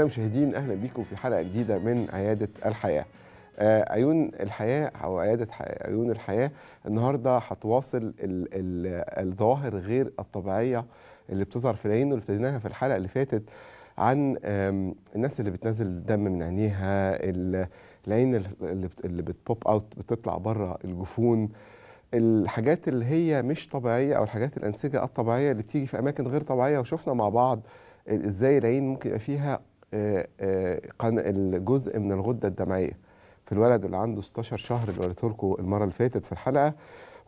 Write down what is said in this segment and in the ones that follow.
أعزائي المشاهدين أهلا بيكم في حلقة جديدة من عيادة الحياة آه، عيون الحياة أو عيادة عيون الحياة النهاردة هتواصل الظواهر غير الطبيعية اللي بتظهر في العين واللي ابتديناها في الحلقة اللي فاتت عن الناس اللي بتنزل دم من عينيها العين اللي بتبوب اوت بتطلع بره الجفون الحاجات اللي هي مش طبيعيه او الحاجات الانسجه الطبيعيه اللي بتيجي في اماكن غير طبيعيه وشفنا مع بعض ازاي العين ممكن يبقى فيها آه، آه، الجزء من الغده الدمعيه في الولد اللي عنده 16 شهر اللي قلت لكم المره اللي فاتت في الحلقه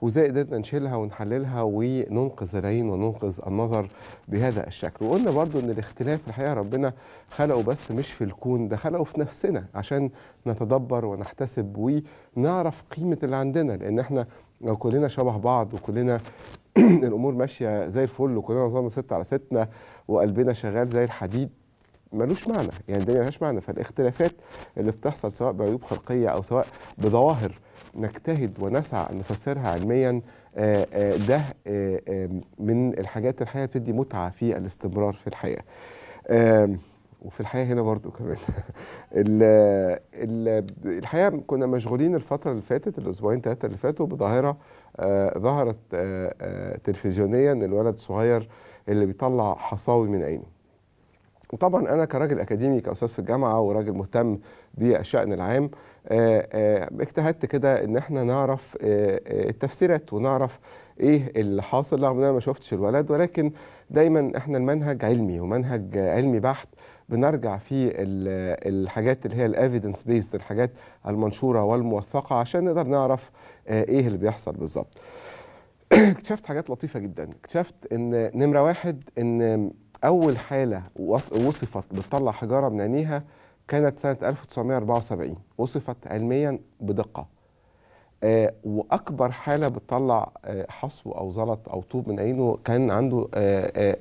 وازاي قدرنا نشيلها ونحللها وننقذ العين وننقذ النظر بهذا الشكل وقلنا برضو ان الاختلاف الحقيقه ربنا خلقه بس مش في الكون ده خلقه في نفسنا عشان نتدبر ونحتسب ونعرف قيمه اللي عندنا لان احنا لو كلنا شبه بعض وكلنا الامور ماشيه زي الفل وكلنا نظامنا ست على ستنا وقلبنا شغال زي الحديد ملوش معنى يعني الدنيا ملهاش معنى فالاختلافات اللي بتحصل سواء بعيوب خلقيه او سواء بظواهر نجتهد ونسعى ان نفسرها علميا آه، آه، ده آه، من الحاجات الحقيقه بتدي متعه في الاستمرار في الحياه وفي الحياه هنا برضو كمان الحقيقه كنا مشغولين الفتره اللي فاتت الاسبوعين ثلاثه اللي فاتوا بظاهره ظهرت تلفزيونيا الولد الصغير اللي بيطلع حصاوي من عينه وطبعا انا كراجل اكاديمي كاستاذ في الجامعه وراجل مهتم بالشان العام آه، آه، اجتهدت كده ان احنا نعرف آه، التفسيرات ونعرف ايه اللي حاصل رغم ان انا ما شفتش الولد ولكن دايما احنا المنهج علمي ومنهج علمي بحت بنرجع في الحاجات اللي هي الافيدنس بيزد الحاجات المنشوره والموثقه عشان نقدر نعرف ايه اللي بيحصل بالظبط اكتشفت حاجات لطيفه جدا اكتشفت ان نمره واحد ان أول حالة وصفت بتطلع حجارة من عينيها كانت سنة 1974 وصفت علميا بدقة آه وأكبر حالة بتطلع آه حصو أو زلط أو طوب من عينه كان عنده آه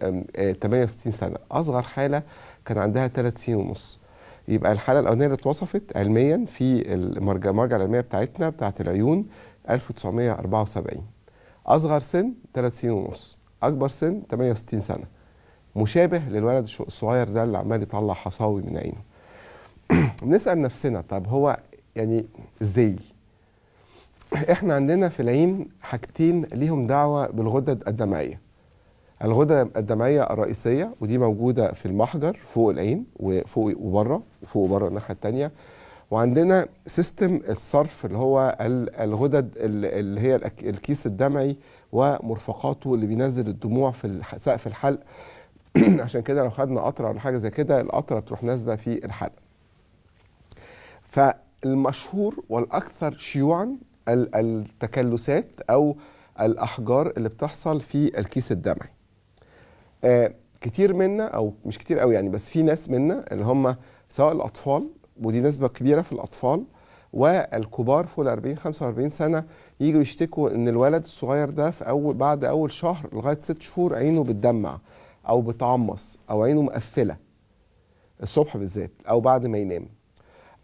68 آه، آه، سنة أصغر حالة كان عندها 3 سنين ونص يبقى الحالة الأولانية اللي اتوصفت علميا في المرجع, المرجع العلمية بتاعتنا بتاعة العيون 1974 أصغر سن 3 سنين ونص أكبر سن 68 سنة مشابه للولد الصغير ده اللي عمال يطلع حصاوي من عينه بنسال نفسنا طب هو يعني ازاي احنا عندنا في العين حاجتين ليهم دعوه بالغدد الدمعيه الغده الدمعيه الرئيسيه ودي موجوده في المحجر فوق العين وفوق وبره وفوق وبره الناحيه الثانيه وعندنا سيستم الصرف اللي هو الغدد اللي هي الكيس الدمعي ومرفقاته اللي بينزل الدموع في سقف الحلق عشان كده لو خدنا قطره ولا حاجه زي كده القطره تروح نازله في الحلق. فالمشهور والاكثر شيوعا التكلسات او الاحجار اللي بتحصل في الكيس الدمعي آه كتير منا او مش كتير قوي يعني بس في ناس منا اللي هم سواء الاطفال ودي نسبه كبيره في الاطفال والكبار فوق ال 40 45 سنه يجوا يشتكوا ان الولد الصغير ده في اول بعد اول شهر لغايه ست شهور عينه بتدمع او بتعمص او عينه مقفله الصبح بالذات او بعد ما ينام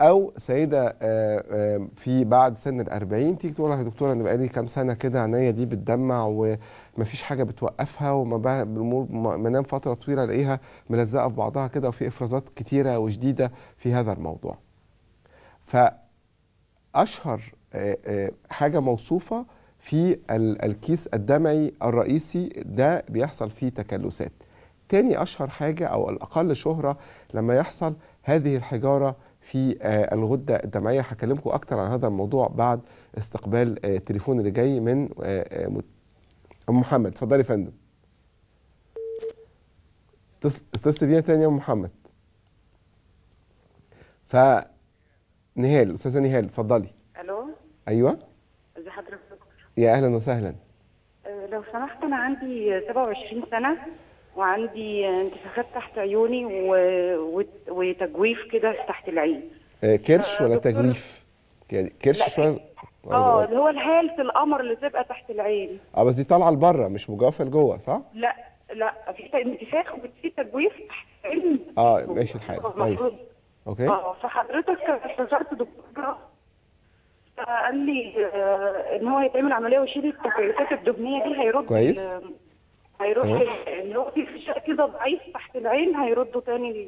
او سيده آه، آه، في بعد سن ال 40 تيجي تقول لها يا دكتوره انا بقالي كام سنه كده عينيا دي بتدمع ومفيش حاجه بتوقفها وما بنام فتره طويله الاقيها ملزقه في بعضها كده وفي افرازات كتيره وشديده في هذا الموضوع. فاشهر آه، حاجه موصوفه في الكيس الدمعي الرئيسي ده بيحصل فيه تكلسات. تاني أشهر حاجة أو الأقل شهرة لما يحصل هذه الحجارة في آه، الغدة الدمعية هكلمكم أكتر عن هذا الموضوع بعد استقبال آه، التليفون اللي جاي من آه، أم محمد اتفضلي يا فندم استاذ بينا تاني يا أم محمد ف نهال أستاذة نهال اتفضلي ألو أيوه ازي حضرتك يا أهلا وسهلا لو سمحت أنا عندي 27 سنة وعندي انتفاخات تحت عيوني و... وتجويف كده تحت العين آه، كرش آه، ولا تجويف؟ يعني كرش شويه آه،, اه اللي هو الهالة القمر اللي تبقى تحت العين اه بس دي طالعه لبره مش مجوفه لجوه صح؟ لا لا في انتفاخ وفي تجويف تحت العين اه ماشي الحال كويس اوكي اه فحضرتك استشرت دكتور قال لي ان هو هيتعمل عمليه ويشيل التكيفات الدهنيه دي هيرد كويس هيروح الوقت في شيء كده ضعيف تحت العين هيردوا تاني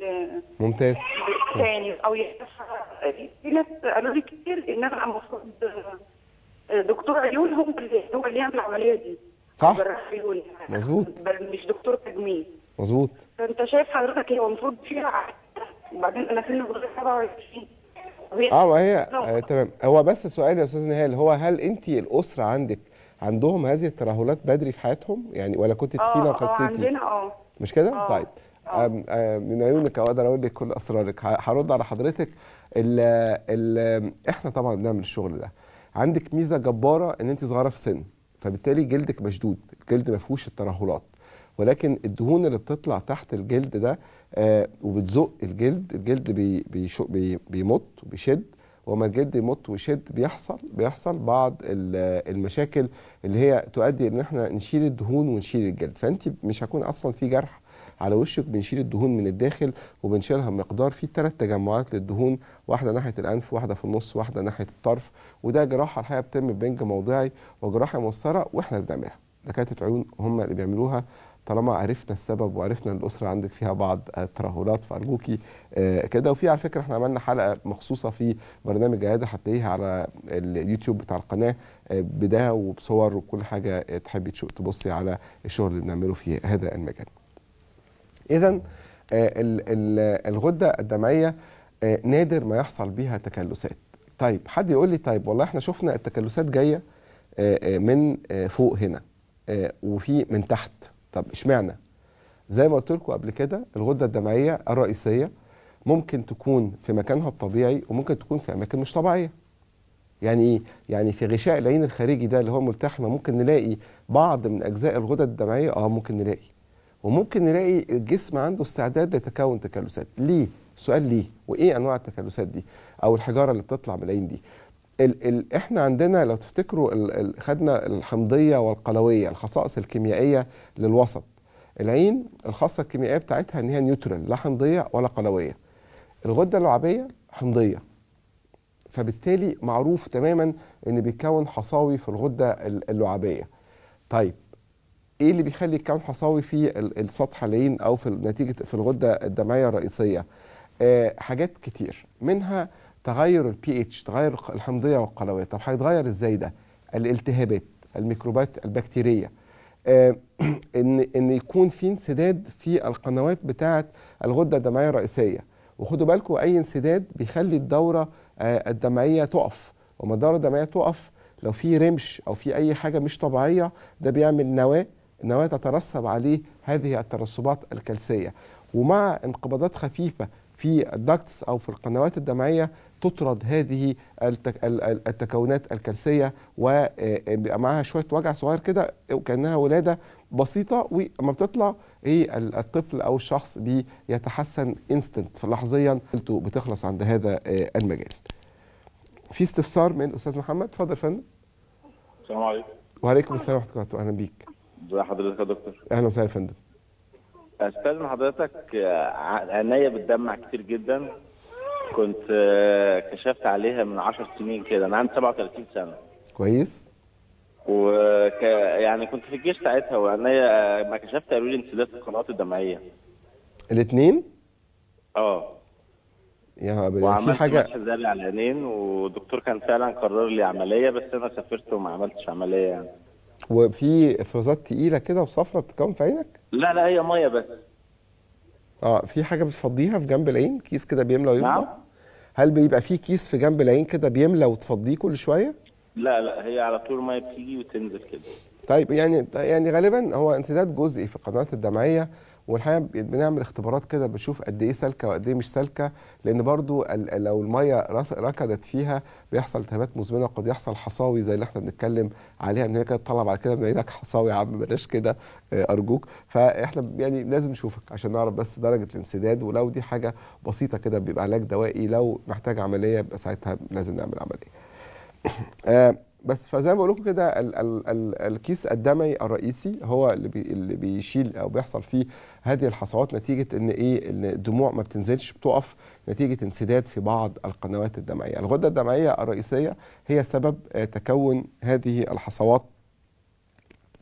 ممتاز تاني او في ناس قالوا لي كتير ان انا المفروض آه، دكتور عيون هو اللي هو اللي يعمل العمليه دي صح مظبوط مش دكتور تجميل مظبوط فانت شايف حضرتك هي المفروض فيها وبعدين انا سني 27 اه ما هي نعم. آه تمام هو بس السؤال يا استاذ نهال هو هل انت الاسره عندك عندهم هذه الترهلات بدري في حياتهم يعني ولا كنت تخينه وخسيتي؟ اه, آه، عندنا اه مش كده؟ آه، طيب آه. آم من عيونك اقدر اقول لك كل اسرارك هرد على حضرتك الـ الـ احنا طبعا بنعمل الشغل ده عندك ميزه جباره ان انت صغيره في سن فبالتالي جلدك مشدود الجلد ما فيهوش الترهلات ولكن الدهون اللي بتطلع تحت الجلد ده آه وبتزق الجلد الجلد بي بيمط وبيشد وما جد يمط ويشد بيحصل بيحصل بعض المشاكل اللي هي تؤدي ان احنا نشيل الدهون ونشيل الجلد فانت مش هكون اصلا في جرح على وشك بنشيل الدهون من الداخل وبنشيلها بمقدار في ثلاث تجمعات للدهون واحده ناحيه الانف واحده في النص واحده ناحيه الطرف وده جراحه الحقيقه بتتم بنج موضعي وجراحه مؤثره واحنا اللي بنعملها دكاتره عيون هم اللي بيعملوها طالما عرفنا السبب وعرفنا ان الاسره عندك فيها بعض الترهلات فارجوكي آه، كده وفي على فكره احنا عملنا حلقه مخصوصه في برنامج عياده هتلاقيها على اليوتيوب بتاع القناه آه، بده وبصور وكل حاجه آه، تحبي تبصي على الشغل اللي بنعمله في هذا المجال. اذا الغده الدمعيه نادر ما يحصل بيها تكلسات. طيب حد يقول لي طيب والله احنا شفنا التكلسات جايه من فوق هنا وفي من تحت طب اشمعنى؟ زي ما قلت لكم قبل كده الغده الدمعيه الرئيسيه ممكن تكون في مكانها الطبيعي وممكن تكون في اماكن مش طبيعيه. يعني ايه؟ يعني في غشاء العين الخارجي ده اللي هو ملتحمه ممكن نلاقي بعض من اجزاء الغدد الدمعيه اه ممكن نلاقي. وممكن نلاقي الجسم عنده استعداد لتكون تكالسات، ليه؟ سؤال ليه؟ وايه انواع التكالسات دي؟ او الحجاره اللي بتطلع من العين دي؟ ال ال احنا عندنا لو تفتكروا ال ال خدنا الحمضيه والقلويه الخصائص الكيميائيه للوسط العين الخاصه الكيميائيه بتاعتها ان هي نيوترال لا حمضيه ولا قلويه الغده اللعابيه حمضيه فبالتالي معروف تماما ان بيتكون حصاوي في الغده اللعابيه طيب ايه اللي بيخلي يتكون حصاوي في السطح العين او في نتيجه في الغده الدمعيه الرئيسيه آه حاجات كتير منها تغير البي اتش تغير الحمضيه والقلويه طب هيتغير ازاي ده الالتهابات الميكروبات البكتيريه آه، ان ان يكون في انسداد في القنوات بتاعه الغده الدمعيه الرئيسيه وخدوا بالكم اي انسداد بيخلي الدوره آه، الدمعيه تقف وما الدوره الدمعيه تقف لو في رمش او في اي حاجه مش طبيعيه ده بيعمل نواه النواه تترسب عليه هذه الترسبات الكلسيه ومع انقباضات خفيفه في الدكتس أو في القنوات الدمعية تطرد هذه التكونات الكلسية وبيبقى آه، آه، معاها شوية وجع صغير كده وكأنها ولادة بسيطة ولما بتطلع ايه الطفل او الشخص بيتحسن انستنت لحظيا بتخلص عند هذا آه، المجال. في استفسار من الاستاذ محمد اتفضل يا فندم. السلام عليكم. وعليكم السلام ورحمه الله وبركاته اهلا بيك. ازي حضرتك يا دكتور؟ اهلا وسهلا يا فندم. استاذن حضرتك عينيا بتدمع كتير جدا كنت آه، كشفت عليها من 10 سنين كده انا عندي 37 سنه كويس وك يعني كنت في الجيش ساعتها وعينيا آه، ما كشفت قالوا لي انسداد في القنوات الدمعيه الاثنين اه يا في حاجه وعملت حزاري على العينين والدكتور كان فعلا قرر لي عمليه بس انا سافرت وما عملتش عمليه يعني وفي افرازات تقيله كده وصفرة بتتكون في عينك؟ لا لا هي ميه بس اه في حاجه بتفضيها في جنب العين كيس كده بيملى ويفضى؟ نعم هل بيبقى في كيس في جنب العين كده بيملى وتفضيه كل شويه؟ لا لا هي على طول ميه بتيجي وتنزل كده طيب يعني يعني غالبا هو انسداد جزئي في القنوات الدمعيه والحقيقه بنعمل اختبارات كده بشوف قد ايه سالكه وقد ايه مش سالكه لان برضو لو الميه ركدت فيها بيحصل التهابات مزمنه وقد يحصل حصاوي زي اللي احنا بنتكلم عليها ان هي كده تطلع بعد كده من ايدك حصاوي يا عم بلاش كده آه، ارجوك فاحنا يعني لازم نشوفك عشان نعرف بس درجه الانسداد ولو دي حاجه بسيطه كده بيبقى علاج دوائي لو محتاج عمليه يبقى ساعتها لازم نعمل عمليه. آه، بس فزي ما بقول لكم كده ال ال ال الكيس الدموي الرئيسي هو اللي, بي اللي بيشيل او بيحصل فيه هذه الحصوات نتيجه ان ايه ان الدموع ما بتنزلش بتقف نتيجه انسداد في بعض القنوات الدمعيه، الغده الدمعيه الرئيسيه هي سبب آه، تكون هذه الحصوات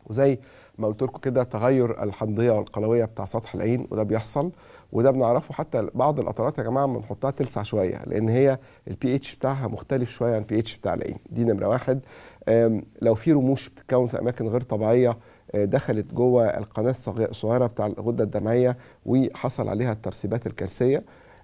وزي ما قلت لكم كده تغير الحمضيه والقلويه بتاع سطح العين وده بيحصل وده بنعرفه حتى بعض القطرات يا جماعه بنحطها تلسع شويه لان هي البي اتش بتاعها مختلف شويه عن البي اتش بتاع العين دي نمره واحد لو في رموش بتتكون في اماكن غير طبيعيه آه، دخلت جوه القناه الصغيره بتاع الغده الدمعيه وحصل عليها الترسيبات الكالسيه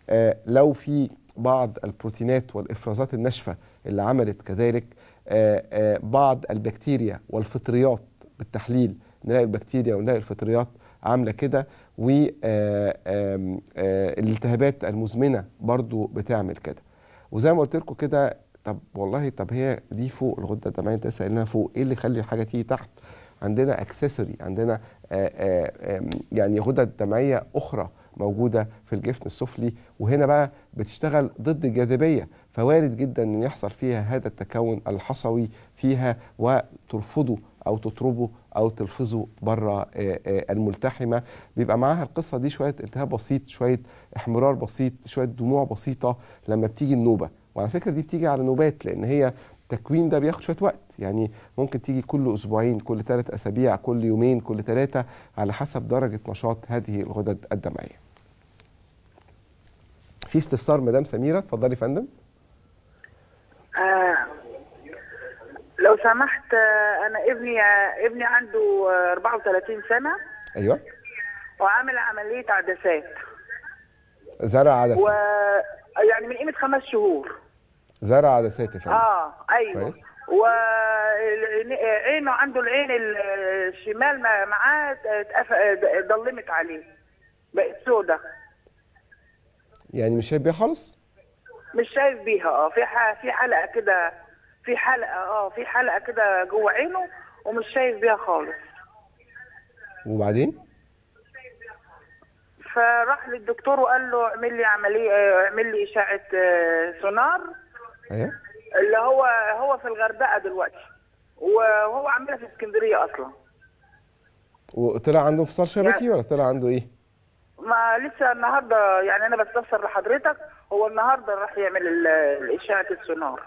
آه، لو في بعض البروتينات والافرازات الناشفه اللي عملت كذلك آه، بعض البكتيريا والفطريات بالتحليل نلاقي البكتيريا ونلاقي الفطريات عامله كده والالتهابات آه، آه، المزمنه برضو بتعمل كده وزي ما قلت لكم كده طب والله طب هي دي فوق الغده الدمعيه انت سالناها فوق ايه اللي يخلي الحاجه تيجي تحت عندنا اكسسوري عندنا آه، يعني غدد دمعيه اخرى موجوده في الجفن السفلي وهنا بقى بتشتغل ضد الجاذبيه فوارد جدا ان يحصل فيها هذا التكون الحصوي فيها وترفضه او تطربه او تلفظه بره آه، آه، الملتحمه بيبقى معاها القصه دي شويه التهاب بسيط شويه احمرار بسيط شويه دموع بسيطه لما بتيجي النوبه وعلى فكره دي بتيجي على نوبات لان هي التكوين ده بياخد شويه وقت يعني ممكن تيجي كل اسبوعين كل ثلاث اسابيع كل يومين كل ثلاثه على حسب درجه نشاط هذه الغدد الدمعيه في استفسار مدام سميره اتفضلي يا فندم آه لو سمحت آه، انا ابني آه، ابني عنده 34 آه، سنه ايوه وعامل عمليه عدسات زرع عدسات و... يعني من قيمه خمس شهور زرع عدسات فعلا اه ايوه كويس وعينه عنده العين الشمال معاه ضلمت عليه بقت سودة يعني مش شايف بيها خالص؟ مش شايف بيها اه في في حلقه كده في حلقه اه في حلقه كده جوه عينه ومش شايف بيها خالص وبعدين فراح للدكتور وقال له اعمل لي عمليه آه، اعمل لي اشعه آه، سونار ايه اللي هو هو في الغردقه دلوقتي وهو عاملها في اسكندريه اصلا وطلع عنده انفصال شبكي يعني ولا طلع عنده ايه؟ ما لسه النهارده يعني انا بستفسر لحضرتك هو النهارده راح يعمل اشعه السونار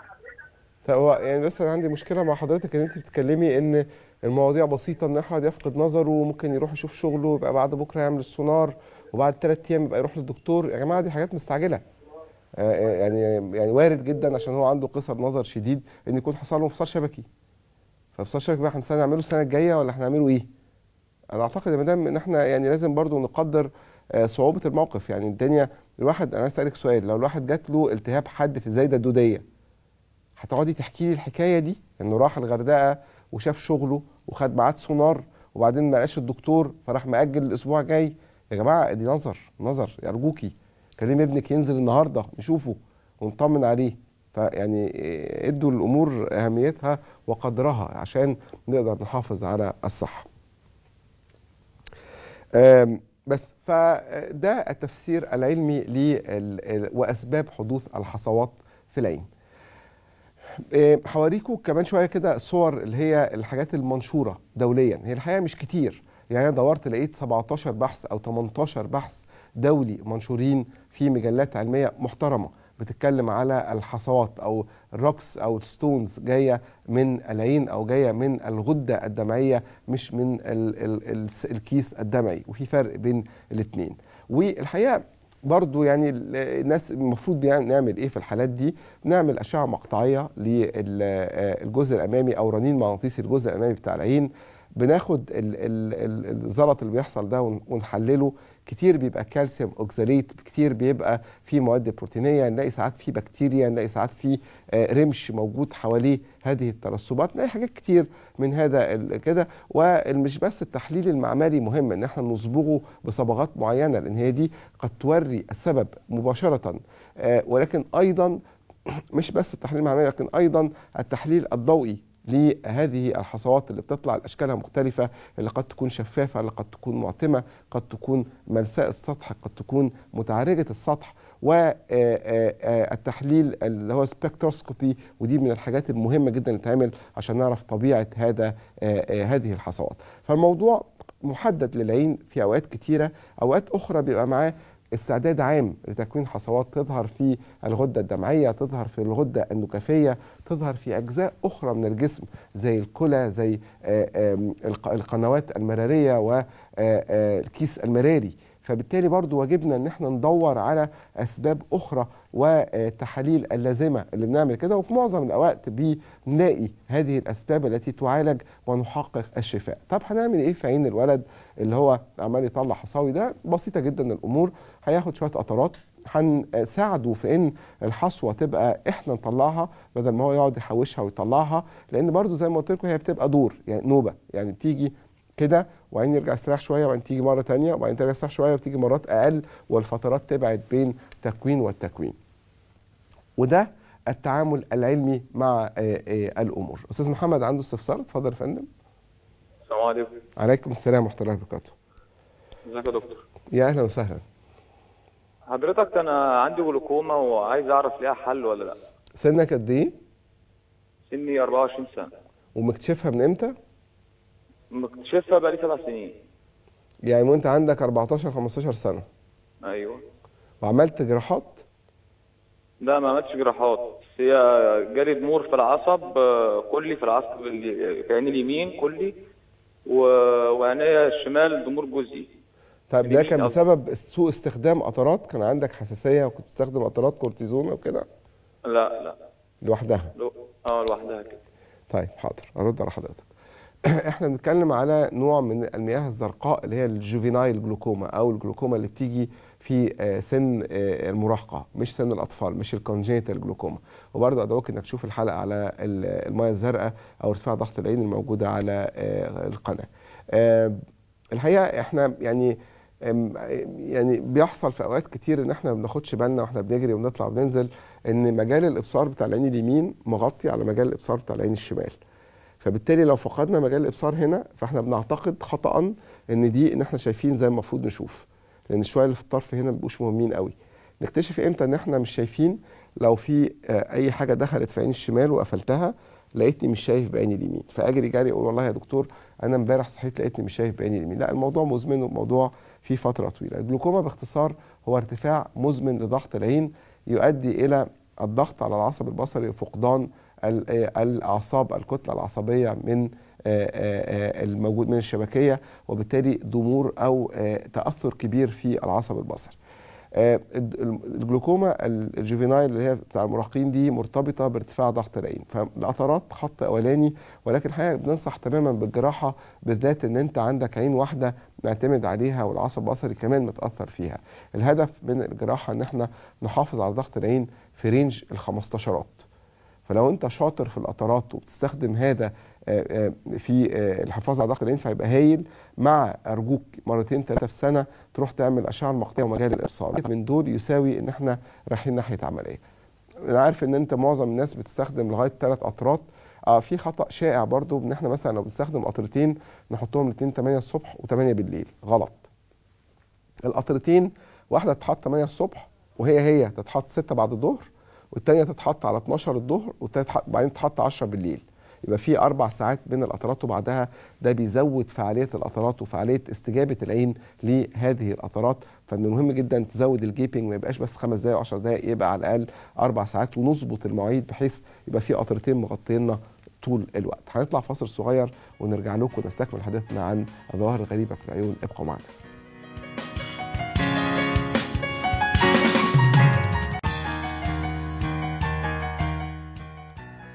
هو يعني بس انا عندي مشكله مع حضرتك ان انت بتتكلمي ان المواضيع بسيطه ان احد يفقد نظره وممكن يروح يشوف شغله يبقى بعد بكره يعمل السونار وبعد ثلاث ايام يبقى يروح للدكتور يا جماعه دي حاجات مستعجله آه، آه، يعني يعني وارد جدا عشان هو عنده قصر نظر شديد ان يكون حصل له انفصال شبكي فانفصال شبكي بقى نعمله السنه الجايه ولا هنعمله ايه؟ انا اعتقد يا مدام ان احنا يعني لازم برضو نقدر آه، صعوبه الموقف يعني الدنيا الواحد انا اسالك سؤال لو الواحد جات له التهاب حد في الزايده الدوديه هتقعدي تحكي لي الحكايه دي انه راح الغردقه وشاف شغله وخد معاد سونار وبعدين ما لقاش الدكتور فراح ماجل الاسبوع الجاي يا جماعه دي نظر نظر ارجوكي كلمي ابنك ينزل النهارده نشوفه ونطمن عليه فيعني ادوا الامور اهميتها وقدرها عشان نقدر نحافظ على الصحه. بس فده التفسير العلمي واسباب حدوث الحصوات في العين. آه، حواريكم كمان شويه كده صور اللي هي الحاجات المنشوره دوليا هي الحقيقه مش كتير يعني انا دورت لقيت 17 بحث او 18 بحث دولي منشورين في مجلات علميه محترمه بتتكلم على الحصوات او الروكس او الستونز جايه من العين او جايه من الغده الدمعيه مش من الكيس الدمعي وفي فرق بين الاثنين والحقيقه برضو يعني الناس المفروض يعني نعمل ايه في الحالات دي نعمل اشعه مقطعيه للجزء آه، الامامي او رنين مغناطيسي الجزء الامامي بتاع العين بناخد الزلط اللي بيحصل ده ونحلله كتير بيبقى كالسيوم اوكساليت كتير بيبقى في مواد بروتينيه نلاقي ساعات في بكتيريا نلاقي ساعات في آه، رمش موجود حواليه هذه الترسبات نلاقي حاجات كتير من هذا كده ومش بس التحليل المعماري مهم ان احنا نصبغه بصبغات معينه لان هي دي قد توري السبب مباشره آه، ولكن ايضا مش بس التحليل المعماري لكن ايضا التحليل الضوئي لهذه الحصوات اللي بتطلع اشكالها مختلفه اللي قد تكون شفافه اللي قد تكون معتمه قد تكون ملساء السطح قد تكون متعرجه السطح والتحليل آه، آه، آه، اللي هو سبكتروسكوبي ودي من الحاجات المهمه جدا اللي تعمل عشان نعرف طبيعه هذا هذه الحصوات فالموضوع محدد للعين في اوقات كتيره اوقات اخرى بيبقى معاه استعداد عام لتكوين حصوات تظهر في الغدة الدمعية تظهر في الغدة النكافية تظهر في أجزاء أخرى من الجسم زي الكلى زي آه، القنوات المرارية والكيس آه، آه، المراري فبالتالي برضو واجبنا ان احنا ندور على اسباب اخرى والتحاليل اللازمه اللي بنعمل كده وفي معظم الوقت بنلاقي هذه الاسباب التي تعالج ونحقق الشفاء. طب هنعمل ايه في عين الولد اللي هو عمال يطلع حصاوي ده؟ بسيطه جدا الامور هياخد شويه قطرات هنساعده في ان الحصوه تبقى احنا نطلعها بدل ما هو يقعد يحوشها ويطلعها لان برضو زي ما قلت لكم هي بتبقى دور يعني نوبه يعني بتيجي كده وبعدين يرجع يستريح شويه وبعدين تيجي مره ثانيه وبعدين ترجع يستريح شويه وتيجي مرات اقل والفترات تبعد بين تكوين والتكوين. وده التعامل العلمي مع آه، آه، الامور. استاذ محمد عنده استفسار اتفضل يا فندم. السلام عليكم. عليكم السلام ورحمه الله وبركاته. ازيك يا دكتور؟ يا اهلا وسهلا. حضرتك انا عندي جلوكوما وعايز اعرف ليها حل ولا لا. سنك قد ايه؟ سني 24 سنه. ومكتشفها من امتى؟ مكتشفها بقالي سبع سنين يعني وانت عندك 14 15 سنه ايوه وعملت جراحات لا ما عملتش جراحات هي جالي ضمور في العصب كلي في العصب في عيني اليمين كلي وعينيا الشمال ضمور جزئي طيب ده يعني كان بسبب سوء استخدام قطرات كان عندك حساسيه وكنت تستخدم قطرات كورتيزون وكده لا لا لوحدها اه لوحدها كده طيب حاضر ارد على حضرتك احنا بنتكلم على نوع من المياه الزرقاء اللي هي الجوفينايل جلوكوما او الجلوكوما اللي بتيجي في آه، سن آه، المراهقه مش سن الاطفال مش الكونجنتال جلوكوما وبرضه ادعوك انك تشوف الحلقه على المياه الزرقاء او ارتفاع ضغط العين الموجوده على آه، القناه الحقيقه احنا يعني يعني بيحصل في اوقات كتير ان احنا ما بناخدش بالنا واحنا بنجري وبنطلع وبننزل ان مجال الابصار بتاع العين اليمين مغطي على مجال الابصار بتاع العين الشمال فبالتالي لو فقدنا مجال الابصار هنا فاحنا بنعتقد خطا ان دي ان احنا شايفين زي المفروض نشوف لان الشويه اللي في الطرف هنا ما بيبقوش مهمين قوي نكتشف امتى ان احنا مش شايفين لو في آه، اي حاجه دخلت في عين الشمال وقفلتها لقيتني مش شايف بعيني اليمين فاجري جري اقول والله يا دكتور انا امبارح صحيت لقيتني مش شايف بعيني اليمين لا الموضوع مزمن وموضوع فيه فتره طويله الجلوكوما باختصار هو ارتفاع مزمن لضغط العين يؤدي الى الضغط على العصب البصري وفقدان آه، الاعصاب الكتله العصبيه من آه، آه، الموجود من الشبكيه وبالتالي ضمور او تاثر كبير في العصب البصري. الجلوكوما الجوفينايل اللي هي بتاع المراهقين دي مرتبطه بارتفاع ضغط العين فالاثارات خط اولاني ولكن الحقيقه بننصح تماما بالجراحه بالذات ان انت عندك عين واحده معتمد عليها والعصب البصري كمان متاثر فيها الهدف من الجراحه ان احنا نحافظ على ضغط العين في رينج 15 فلو انت شاطر في القطرات وبتستخدم هذا آه، آه، في آه، الحفاظ على ضغط الانف هيبقى هايل مع ارجوك مرتين ثلاثه في السنه تروح تعمل اشعه مقطعيه ومجال الابصار من دول يساوي ان احنا رايحين ناحيه عمليه انا عارف ان انت معظم الناس بتستخدم لغايه ثلاث قطرات آه في خطا شائع برضو ان احنا مثلا لو بنستخدم قطرتين نحطهم الاثنين 8 الصبح و8 بالليل غلط القطرتين واحده تتحط 8 الصبح وهي هي تتحط 6 بعد الظهر والثانيه تتحط على 12 الظهر وبعدين تتحط 10 بالليل يبقى في اربع ساعات بين القطرات وبعدها ده بيزود فعاليه القطرات وفعاليه استجابه العين لهذه القطرات فمن المهم جدا تزود الجيبنج ما يبقاش بس خمس دقائق 10 دقائق يبقى على الاقل اربع ساعات ونظبط المواعيد بحيث يبقى في قطرتين مغطينا طول الوقت هنطلع فاصل صغير ونرجع لكم نستكمل حديثنا عن الظواهر الغريبه في العيون ابقوا معنا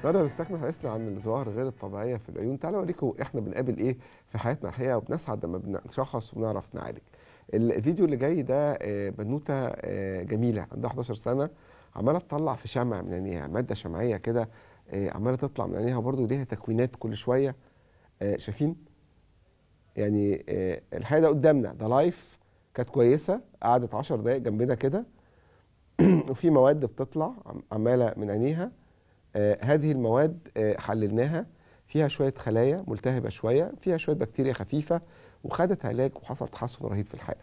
نقدر نستكمل حديثنا عن الظواهر غير الطبيعيه في العيون تعالوا اوريكم احنا بنقابل ايه في حياتنا الحقيقه وبنسعد لما بنشخص ونعرف نعالج الفيديو اللي جاي ده آه، بنوته آه، جميله عندها 11 سنه عماله تطلع في شمع من عينيها ماده شمعيه كده آه، عماله تطلع من عينيها برضو ليها تكوينات كل شويه شايفين يعني الحقيقه ده قدامنا ده لايف كانت كويسه قعدت 10 دقائق جنبنا كده وفي مواد بتطلع عماله من عينيها آه، هذه المواد آه، حللناها فيها شويه خلايا ملتهبه شويه فيها شويه بكتيريا خفيفه وخدت علاج وحصل تحسن رهيب في الحاله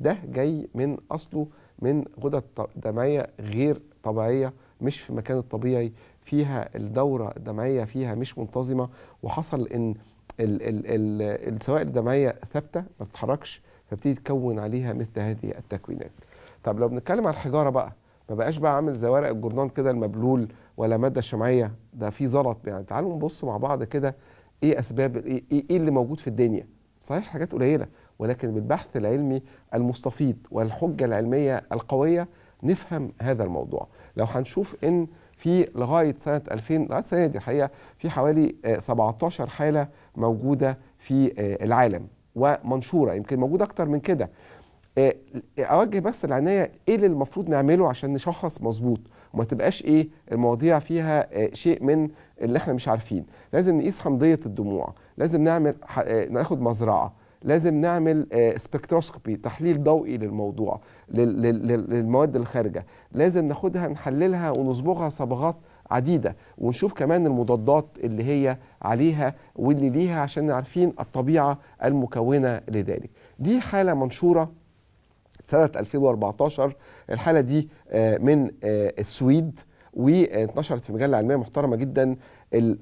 ده جاي من اصله من غدد دمعيه غير طبيعيه مش في مكان الطبيعي فيها الدوره الدمعيه فيها مش منتظمه وحصل ان السوائل الدمعيه ثابته ما بتتحركش فبتدي تكون عليها مثل هذه التكوينات. طب لو بنتكلم على الحجاره بقى ما بقاش بقى عامل زوارق الجرنان كده المبلول ولا ماده شمعيه ده في زلط يعني تعالوا نبص مع بعض كده ايه اسباب إيه،, ايه, إيه اللي موجود في الدنيا صحيح حاجات قليله ولكن بالبحث العلمي المستفيض والحجه العلميه القويه نفهم هذا الموضوع لو هنشوف ان في لغايه سنه 2000 لغايه السنه دي الحقيقه في حوالي 17 آه، حاله موجوده في آه، العالم ومنشوره يمكن موجوده اكتر من كده آه، اوجه بس العنايه ايه اللي المفروض نعمله عشان نشخص مظبوط وما تبقاش ايه المواضيع فيها آه، شيء من اللي احنا مش عارفين لازم نقيس حمضيه الدموع لازم نعمل آه، ناخد مزرعه لازم نعمل سبكتروسكوبي آه، تحليل ضوئي للموضوع للمواد الخارجه لازم ناخدها نحللها ونصبغها صبغات عديده ونشوف كمان المضادات اللي هي عليها واللي ليها عشان عارفين الطبيعه المكونه لذلك دي حاله منشوره سنه 2014 الحاله دي آه، من آه، السويد واتنشرت في مجله علميه محترمه جدا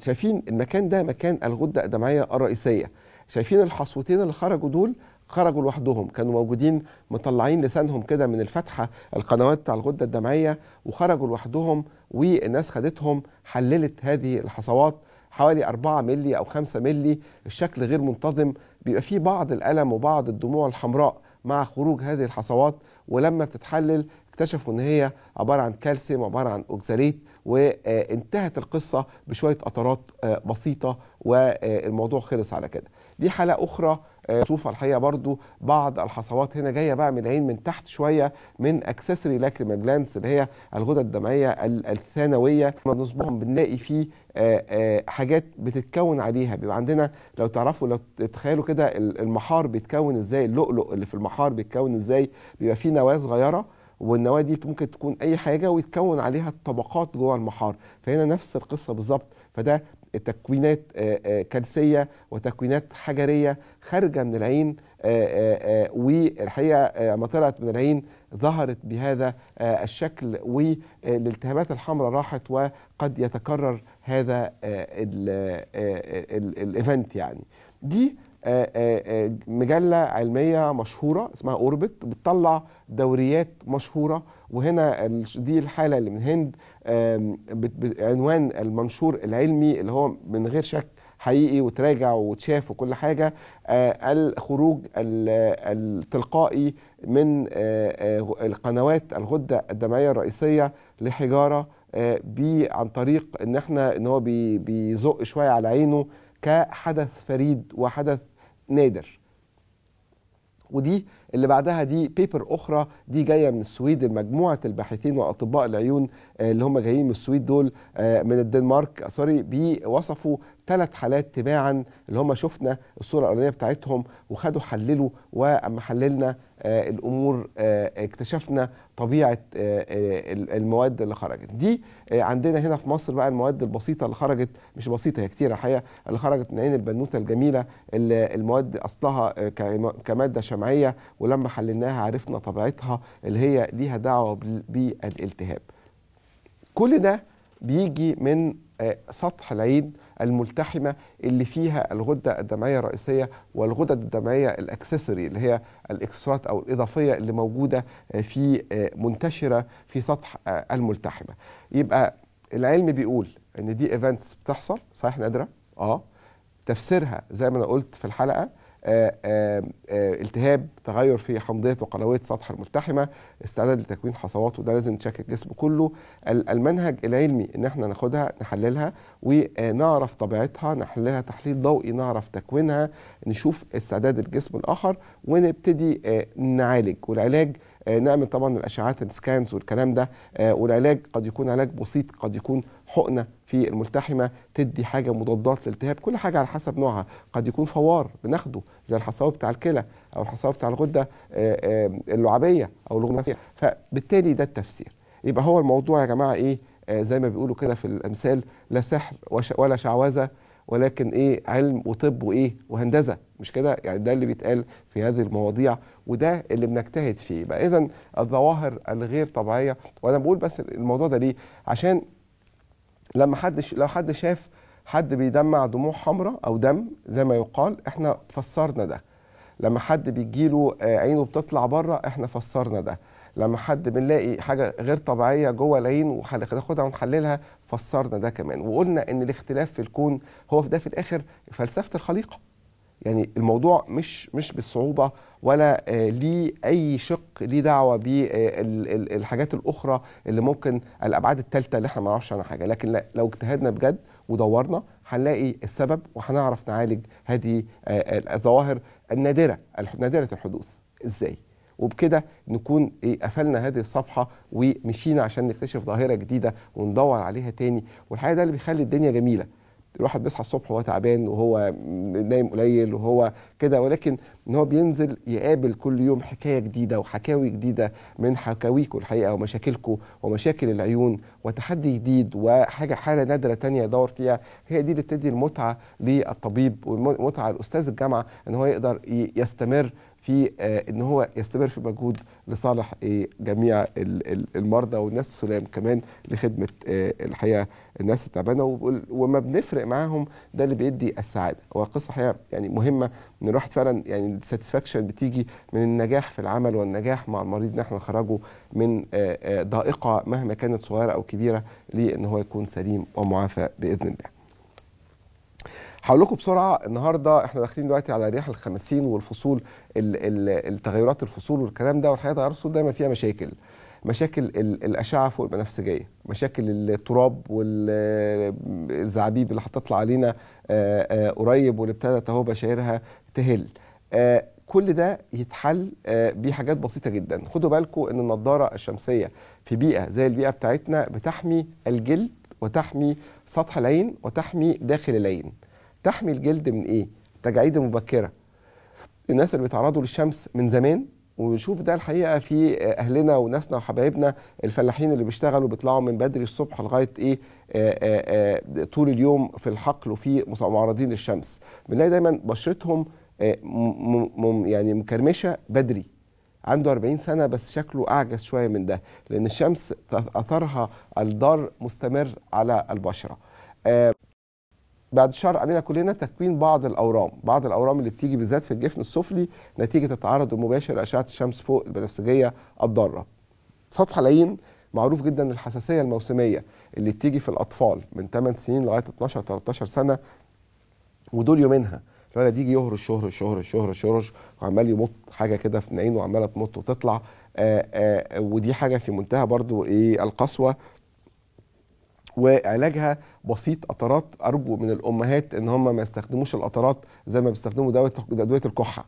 شايفين المكان ده مكان الغده الدمعيه الرئيسيه شايفين الحصوتين اللي خرجوا دول خرجوا لوحدهم كانوا موجودين مطلعين لسانهم كده من الفتحه القنوات بتاع الغده الدمعيه وخرجوا لوحدهم والناس خدتهم حللت هذه الحصوات حوالي 4 ملي او 5 ملي الشكل غير منتظم بيبقى فيه بعض الالم وبعض الدموع الحمراء مع خروج هذه الحصوات ولما بتتحلل اكتشفوا ان هي عباره عن كالسيوم عباره عن اوكساليت وانتهت القصه بشويه قطرات آه، بسيطه والموضوع خلص على كده دي حالة أخرى مصروف آه، الحقيقه برضو بعض الحصوات هنا جايه بقى من العين من تحت شويه من اكسسوري لاكريما جلانس اللي هي الغده الدمعيه الثانويه بنصبهم بنلاقي فيه آه، آه، حاجات بتتكون عليها بيبقى عندنا لو تعرفوا لو تخيلوا كده المحار بيتكون ازاي اللؤلؤ اللي في المحار بيتكون ازاي بيبقى فيه نواه صغيره والنواه دي ممكن تكون اي حاجه ويتكون عليها الطبقات جوه المحار فهنا نفس القصه بالظبط فده تكوينات آه، آه، كلسيه وتكوينات حجريه خارجه من العين آه، والحقيقه ما طلعت من العين ظهرت بهذا الشكل والالتهابات الحمراء راحت وقد يتكرر هذا الايفنت يعني دي مجلة علمية مشهورة اسمها أوربت بتطلع دوريات مشهورة وهنا دي الحالة اللي من هند عنوان المنشور العلمي اللي هو من غير شك حقيقي وتراجع وتشاف وكل حاجه آه، الخروج التلقائي من آه، آه، القنوات الغده الدمعيه الرئيسيه لحجاره عن طريق ان احنا ان هو بيزق شويه على عينه كحدث فريد وحدث نادر ودي اللي بعدها دي بيبر اخرى دي جايه من السويد مجموعه الباحثين واطباء العيون آه، اللي هم جايين من السويد دول آه، من الدنمارك سوري آه، بيوصفوا ثلاث حالات تباعا اللي هم شفنا الصوره الاولانيه بتاعتهم وخدوا حللوا واما حللنا آه، الامور آه، اكتشفنا طبيعه آه، المواد اللي خرجت دي عندنا هنا في مصر بقى المواد البسيطه اللي خرجت مش بسيطه هي كتيره الحقيقه اللي خرجت من عين البنوته الجميله اللي المواد اصلها كماده شمعيه ولما حللناها عرفنا طبيعتها اللي هي ليها دعوه بالالتهاب كل ده بيجي من سطح العين الملتحمه اللي فيها الغده الدمعيه الرئيسيه والغدد الدمعيه الاكسسوري اللي هي الاكسسوارات او الاضافيه اللي موجوده آه، في آه، منتشره في سطح آه، الملتحمه يبقى العلم بيقول ان دي ايفنتس بتحصل صحيح نادره اه تفسيرها زي ما انا قلت في الحلقه آه، آه، آه، التهاب تغير في حمضيه وقلويات سطح الملتحمه استعداد لتكوين حصوات وده لازم نشيك الجسم كله المنهج العلمي ان احنا ناخدها نحللها ونعرف طبيعتها نحللها تحليل ضوئي نعرف تكوينها نشوف استعداد الجسم الاخر ونبتدي نعالج والعلاج نعمل طبعا الاشعاعات السكانز والكلام ده والعلاج قد يكون علاج بسيط قد يكون حقنه في الملتحمه تدي حاجه مضادات للالتهاب كل حاجه على حسب نوعها قد يكون فوار بناخده زي الحصاوي بتاع الكلى او الحصاوي بتاع الغده آه، آه، اللعابيه او الغنافيه فبالتالي ده التفسير يبقى هو الموضوع يا جماعه ايه آه، زي ما بيقولوا كده في الامثال لا سحر ولا شعوذه ولكن ايه علم وطب وايه وهندسه مش كده يعني ده اللي بيتقال في هذه المواضيع وده اللي بنجتهد فيه يبقى اذا الظواهر الغير طبيعيه وانا بقول بس الموضوع ده ليه عشان لما حد لو حد شاف حد بيدمع دموع حمراء او دم زي ما يقال احنا فسرنا ده لما حد بيجيله آه، عينه بتطلع بره احنا فسرنا ده لما حد بنلاقي حاجه غير طبيعيه جوه العين وناخدها ونحللها فسرنا ده كمان وقلنا ان الاختلاف في الكون هو في ده في الاخر فلسفه الخليقه يعني الموضوع مش مش بالصعوبه ولا آه، ليه اي شق ليه دعوه بالحاجات آه، الاخرى اللي ممكن الابعاد الثالثه اللي احنا ما نعرفش عنها حاجه لكن لو اجتهدنا بجد ودورنا هنلاقي السبب وهنعرف نعالج هذه آه، الظواهر النادره نادره الحدوث ازاي وبكده نكون إيه، قفلنا هذه الصفحه ومشينا عشان نكتشف ظاهره جديده وندور عليها تاني والحقيقه ده اللي بيخلي الدنيا جميله الواحد بيصحى الصبح وهو تعبان وهو نايم قليل وهو كده ولكن ان هو بينزل يقابل كل يوم حكايه جديده وحكاوي جديده من حكاويكم الحقيقه ومشاكلكم ومشاكل العيون وتحدي جديد وحاجه حاله نادره تانية يدور فيها هي دي اللي بتدي المتعه للطبيب والمتعه لاستاذ الجامعه ان هو يقدر يستمر في آه، ان هو يستمر في مجهود لصالح إيه، جميع المرضى والناس السلام كمان لخدمه آه، الحقيقه الناس التعبانه وما بنفرق معاهم ده اللي بيدي السعاده والقصه حقيقه يعني مهمه ان الواحد فعلا يعني الساتسفاكشن بتيجي من النجاح في العمل والنجاح مع المريض ان احنا نخرجه من آه، ضائقه مهما كانت صغيره او كبيره لان هو يكون سليم ومعافى باذن الله هقول لكم بسرعه النهارده احنا داخلين دلوقتي على رياح الخمسين والفصول التغيرات الفصول والكلام ده والحقيقه تغيرات الفصول دايما فيها مشاكل مشاكل الاشعه فوق البنفسجيه مشاكل التراب والزعابيب اللي هتطلع علينا آه، آه، قريب واللي ابتدت اهو بشايرها تهل آه، كل ده يتحل بحاجات بسيطه جدا خدوا بالكم ان النضاره الشمسيه في بيئه زي البيئه بتاعتنا بتحمي الجلد وتحمي سطح العين وتحمي داخل العين تحمي الجلد من ايه؟ تجاعيد مبكره. الناس اللي بيتعرضوا للشمس من زمان ونشوف ده الحقيقه في اهلنا وناسنا وحبايبنا الفلاحين اللي بيشتغلوا بيطلعوا من بدري الصبح لغايه ايه آآ آه، آآ آه، آه، طول اليوم في الحقل وفي معرضين للشمس بنلاقي دايما بشرتهم يعني مكرمشه بدري عنده 40 سنه بس شكله اعجز شويه من ده لان الشمس اثرها الضار مستمر على البشره بعد الشهر علينا كلنا تكوين بعض الاورام بعض الاورام اللي بتيجي بالذات في الجفن السفلي نتيجه التعرض المباشر لاشعه الشمس فوق البنفسجيه الضاره سطح العين معروف جدا الحساسيه الموسميه اللي بتيجي في الاطفال من 8 سنين لغايه 12 13 سنه ودول يومينها الولد يجي يهر الشهر الشهر الشهر الشهر وعمال يمط حاجه كده في عينه وعماله تمط وتطلع آآ آآ ودي حاجه في منتهى برضو ايه القسوه وعلاجها بسيط قطرات ارجو من الامهات ان هم ما يستخدموش القطرات زي ما بيستخدموا دواء ادويه الكحه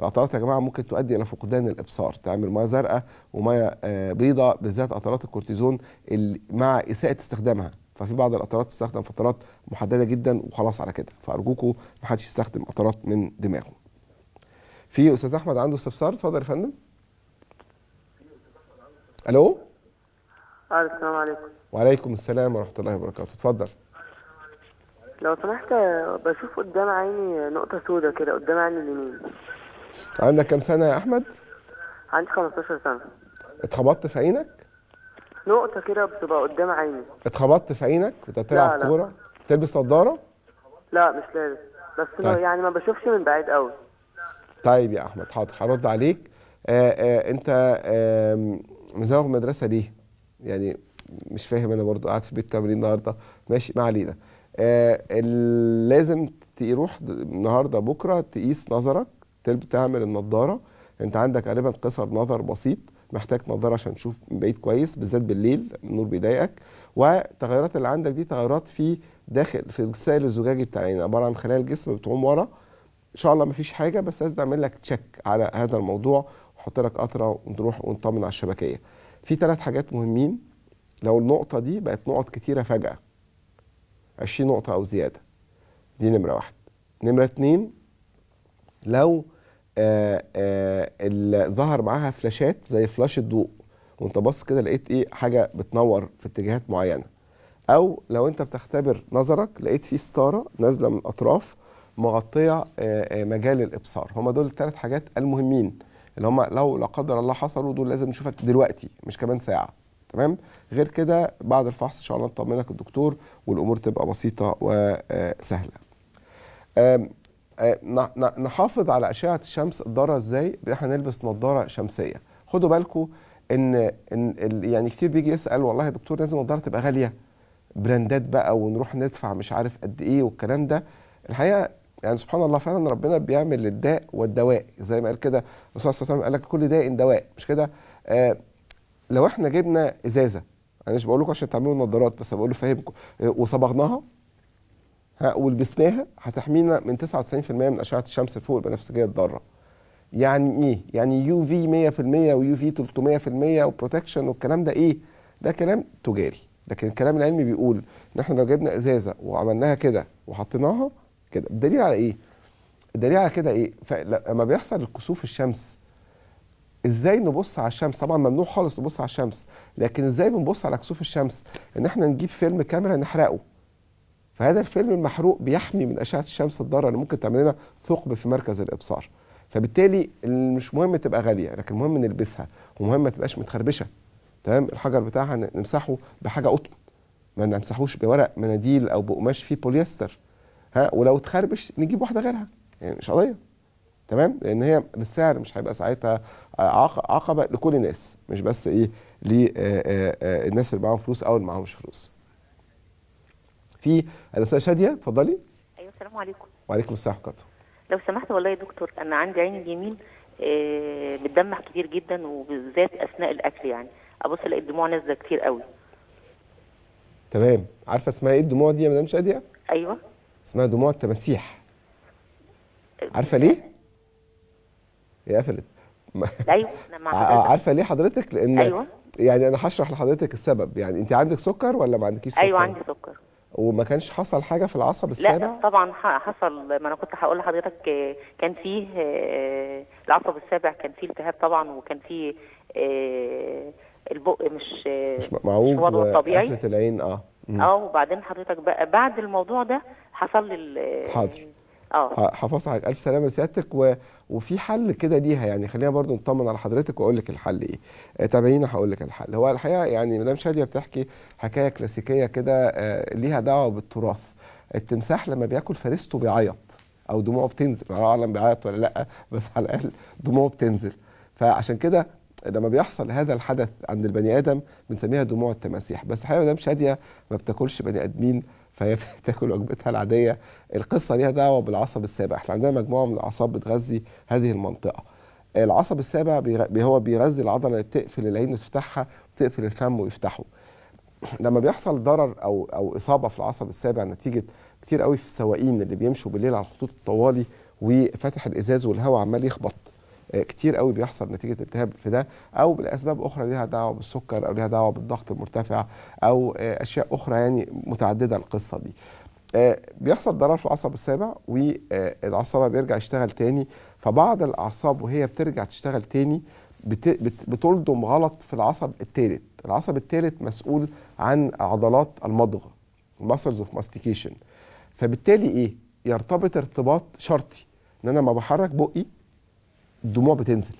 القطرات يا جماعه ممكن تؤدي الى فقدان الابصار تعمل ميه زرقاء وميه آه، بيضاء بالذات قطرات الكورتيزون مع اساءه استخدامها ففي بعض القطرات تستخدم فترات محدده جدا وخلاص على كده فارجوكم ما حدش يستخدم قطرات من دماغه في استاذ احمد عنده استفسار اتفضل يا فندم الو السلام عليكم وعليكم السلام ورحمه الله وبركاته اتفضل لو سمحت بشوف قدام عيني نقطه سوداء كده قدام عيني اليمين عندك كام سنه يا احمد عندي 15 سنه اتخبطت في عينك نقطه كده بتبقى قدام عيني اتخبطت في عينك انت بتلعب كوره تلبس نظاره لا مش لازم بس طيب. يعني ما بشوفش من بعيد قوي طيب يا احمد حاضر هرد عليك آآ آه، آآ آه، انت مزوغ مدرسه ليه يعني مش فاهم انا برضو قاعد في بيت تمرين النهارده ماشي ما علينا آه لازم تروح النهارده بكره تقيس نظرك تعمل النظاره انت عندك غالبا قصر نظر بسيط محتاج نظاره عشان تشوف من بعيد كويس بالذات بالليل النور بيضايقك والتغيرات اللي عندك دي تغيرات في داخل في السائل الزجاجي بتاع العين عباره عن خلايا الجسم بتعوم ورا ان شاء الله مفيش حاجه بس لازم اعمل لك تشيك على هذا الموضوع واحط لك قطره ونروح ونطمن على الشبكيه في ثلاث حاجات مهمين لو النقطة دي بقت نقط كتيرة فجأة 20 نقطة أو زيادة دي نمرة واحد نمرة اتنين لو آآ آه، آآ آه، اللي ظهر معاها فلاشات زي فلاش الضوء وانت بص كده لقيت ايه حاجة بتنور في اتجاهات معينة أو لو أنت بتختبر نظرك لقيت فيه ستارة نازلة من الأطراف مغطية آه، مجال الإبصار هما دول الثلاث حاجات المهمين اللي هما لو لا قدر الله حصلوا دول لازم نشوفك دلوقتي مش كمان ساعة تمام غير كده بعد الفحص ان شاء الله نطمنك الدكتور والامور تبقى بسيطه وسهله أه، نحافظ على اشعه الشمس الضاره ازاي احنا نلبس نظاره شمسيه خدوا بالكم ان ان يعني كتير بيجي يسال والله يا دكتور لازم النضاره تبقى غاليه براندات بقى ونروح ندفع مش عارف قد ايه والكلام ده الحقيقه يعني سبحان الله فعلا ربنا بيعمل الداء والدواء زي ما قال كده الرسول صلى الله عليه وسلم قال لك كل داء دواء مش كده آه لو احنا جبنا ازازه انا مش بقول لكم عشان تعملوا نظارات بس بقول فاهمكم اه، وصبغناها ها ولبسناها هتحمينا من 99% من اشعه الشمس فوق البنفسجيه الضاره يعني ايه يعني يو في 100% ويو في 300% وبروتكشن والكلام ده ايه ده كلام تجاري لكن الكلام العلمي بيقول ان احنا لو جبنا ازازه وعملناها كده وحطيناها كده الدليل على ايه الدليل على كده ايه لما بيحصل الكسوف الشمس ازاي نبص على الشمس طبعا ممنوع خالص نبص على الشمس لكن ازاي بنبص على كسوف الشمس ان احنا نجيب فيلم كاميرا نحرقه فهذا الفيلم المحروق بيحمي من اشعه الشمس الضاره اللي ممكن تعمل لنا ثقب في مركز الابصار فبالتالي مش مهم تبقى غاليه لكن مهم نلبسها ومهم ما تبقاش متخربشه تمام الحجر بتاعها نمسحه بحاجه قطن ما نمسحوش بورق مناديل او بقماش فيه بوليستر ها ولو اتخربش نجيب واحده غيرها يعني مش قضيه تمام لان هي السعر مش هيبقى ساعتها عقبه لكل الناس مش بس ايه للناس اللي معاهم فلوس او اللي معاهمش فلوس في الاستاذه شاديه اتفضلي ايوه السلام عليكم وعليكم السلام ورحمه الله لو سمحت والله يا دكتور انا عندي عيني اليمين بتدمع كتير جدا وبالذات اثناء الاكل يعني ابص الاقي الدموع نازله كتير قوي تمام عارفه اسمها ايه الدموع دي يا مدام شاديه ايوه اسمها دموع التماسيح أه، عارفه ليه هي قفلت ايوه عارفه ليه حضرتك لان أيوة. يعني انا هشرح لحضرتك السبب يعني انت عندك سكر ولا ما عندكيش أيوة، سكر ايوه عندي سكر وما كانش حصل حاجه في العصب السابع لا طبعا حصل ما انا كنت هقول لحضرتك كان فيه آه، العصب السابع كان فيه التهاب طبعا وكان فيه آه، البق آه، مش مش معوج مش وضعه الطبيعي العين اه اه وبعدين حضرتك بقى بعد الموضوع ده حصل لي حاضر اه حفاظ عليك الف سلامه لسيادتك و... وفي حل كده ليها يعني خلينا برضو نطمن على حضرتك واقول لك الحل ايه آه، تابعيني تابعينا هقول لك الحل هو الحقيقه يعني مدام شاديه بتحكي حكايه كلاسيكيه كده آه ليها دعوه بالتراث التمساح لما بياكل فريسته بيعيط او دموعه بتنزل الله اعلم بيعيط ولا لا بس على الاقل دموعه بتنزل فعشان كده لما بيحصل هذا الحدث عند البني ادم بنسميها دموع التماسيح بس الحقيقه مدام شاديه ما بتاكلش بني ادمين فهي بتاكل وجبتها العاديه القصه ليها دعوه بالعصب السابع احنا عندنا مجموعه من الاعصاب بتغذي هذه المنطقه العصب السابع بي هو بيغذي العضله اللي بتقفل العين وتفتحها وتقفل الفم ويفتحه لما بيحصل ضرر او او اصابه في العصب السابع نتيجه كتير قوي في السواقين اللي بيمشوا بالليل على الخطوط الطوالي وفاتح الازاز والهواء عمال يخبط كتير قوي بيحصل نتيجه التهاب في ده او لاسباب اخرى ليها دعوه بالسكر او ليها دعوه بالضغط المرتفع او آه، اشياء اخرى يعني متعدده القصه دي آه، بيحصل ضرر في العصب السابع والعصب آه، بيرجع يشتغل تاني فبعض الاعصاب وهي بترجع تشتغل تاني بتلضم غلط في العصب الثالث العصب الثالث مسؤول عن عضلات المضغ muscles اوف ماستيكيشن فبالتالي ايه يرتبط ارتباط شرطي ان انا ما بحرك بقي الدموع بتنزل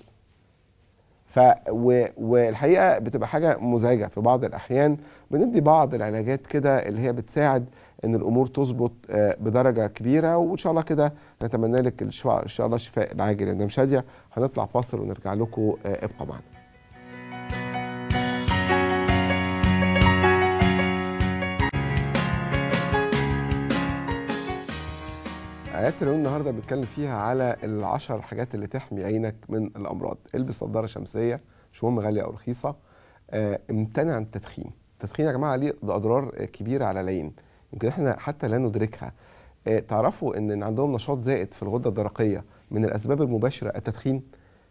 ف و... والحقيقه بتبقى حاجه مزعجه في بعض الاحيان بندي بعض العلاجات كده اللي هي بتساعد ان الامور تظبط آه، بدرجه كبيره وان شاء الله كده نتمنى لك ان شاء الله الشفاء العاجل يا شاديه هنطلع فاصل ونرجع لكم آه، ابقى معنا آيات اليوم النهارده بنتكلم فيها على العشر حاجات اللي تحمي عينك من الأمراض، البس نظارة شمسية مش مهم غالية أو رخيصة، آه، امتنع عن التدخين، التدخين يا جماعة ليه أضرار كبيرة على العين، يمكن احنا حتى لا ندركها. آه، تعرفوا إن عندهم نشاط زائد في الغدة الدرقية من الأسباب المباشرة التدخين،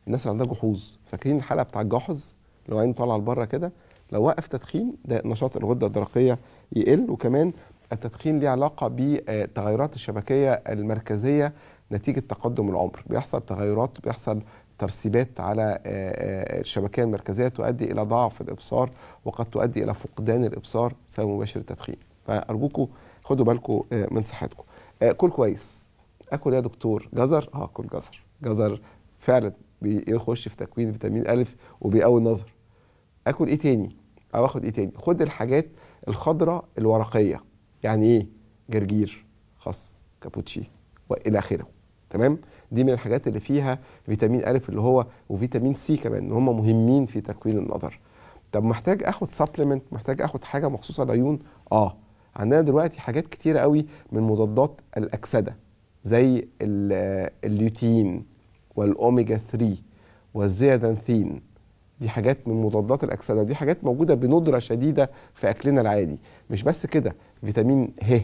الناس اللي عندها جحوظ، فاكرين الحلقة بتاع الجحظ اللي هو عينه طالعة لبره كده؟ لو وقف تدخين ده نشاط الغدة الدرقية يقل وكمان التدخين ليه علاقه بتغيرات الشبكيه المركزيه نتيجه تقدم العمر بيحصل تغيرات بيحصل ترسيبات على آه، آه، الشبكيه المركزيه تؤدي الى ضعف الابصار وقد تؤدي الى فقدان الابصار بسبب مباشر التدخين فارجوكم خدوا بالكم آه، من صحتكم كل كويس اكل يا دكتور جزر هاكل جزر جزر فعلا بيخش في تكوين فيتامين الف وبيقوي النظر اكل ايه تاني او اخد ايه تاني خد الحاجات الخضراء الورقيه يعني ايه جرجير خس كابوتشي والى اخره تمام دي من الحاجات اللي فيها فيتامين أ اللي هو وفيتامين سي كمان هم مهمين في تكوين النظر طب محتاج اخد سبلمنت محتاج اخد حاجه مخصوصه للعيون اه عندنا دلوقتي حاجات كتيره قوي من مضادات الاكسده زي اليوتين والاوميجا 3 والزيادانثين دي حاجات من مضادات الاكسده ودي حاجات موجوده بندره شديده في اكلنا العادي مش بس كده فيتامين ه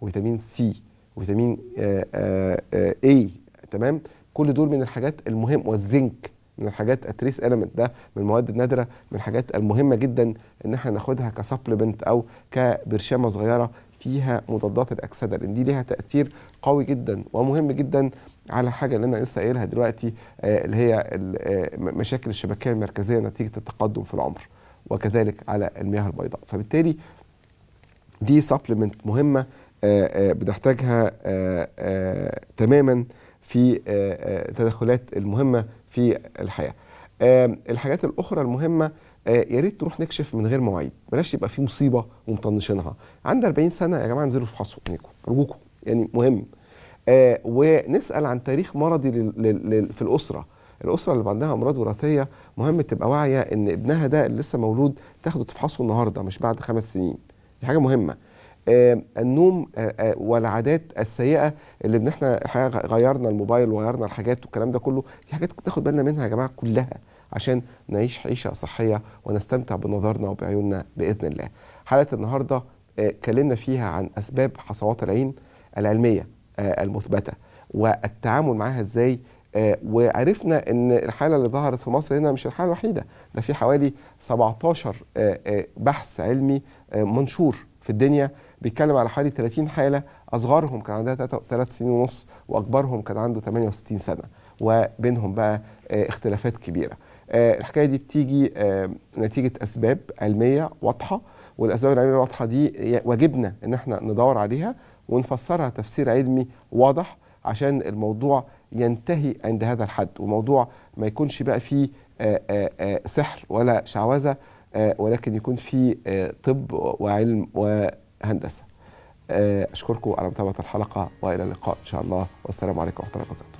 وفيتامين سي وفيتامين اي آه، آه، آه، تمام كل دول من الحاجات المهم والزنك من الحاجات التريس اليمنت ده من المواد النادره من الحاجات المهمه جدا ان احنا ناخدها كسبلمنت او كبرشامه صغيره فيها مضادات الاكسده لان دي ليها تاثير قوي جدا ومهم جدا على حاجه اللي انا لسه قايلها دلوقتي اللي هي مشاكل الشبكيه المركزيه نتيجه التقدم في العمر وكذلك على المياه البيضاء فبالتالي دي سبلمنت مهمه آه، آه، بنحتاجها آه، تماما في التدخلات المهمه في الحياه الحاجات الاخرى المهمه يا ريت نروح نكشف من غير مواعيد بلاش يبقى في مصيبه ومطنشينها عند 40 سنه يا جماعه انزلوا افحصوا عينيكم ارجوكم يعني مهم ونسال عن تاريخ مرضي في الاسره الاسره اللي عندها امراض وراثيه مهم تبقى واعيه ان ابنها ده اللي لسه مولود تاخده تفحصه النهارده مش بعد خمس سنين دي حاجه مهمه آه النوم آه آه والعادات السيئه اللي ان احنا غيرنا الموبايل وغيرنا الحاجات والكلام ده كله دي حاجات ناخد بالنا منها يا جماعه كلها عشان نعيش عيشه صحيه ونستمتع بنظرنا وبعيوننا باذن الله. حلقه النهارده آه، اتكلمنا فيها عن اسباب حصوات العين العلميه آه، المثبته والتعامل معاها ازاي آه، وعرفنا ان الحاله اللي ظهرت في مصر هنا مش الحاله الوحيده ده في حوالي 17 آه، آه، بحث علمي منشور في الدنيا بيتكلم على حوالي 30 حاله اصغرهم كان عندها 3 سنين ونص واكبرهم كان عنده 68 سنه وبينهم بقى اختلافات كبيره الحكايه دي بتيجي نتيجه اسباب علميه واضحه والاسباب العلميه الواضحه دي واجبنا ان احنا ندور عليها ونفسرها تفسير علمي واضح عشان الموضوع ينتهي عند هذا الحد وموضوع ما يكونش بقى فيه آه، آه، آه، سحر ولا شعوذة ولكن يكون فيه طب وعلم وهندسة أشكركم على متابعة الحلقة وإلى اللقاء إن شاء الله والسلام عليكم ورحمة الله وبركاته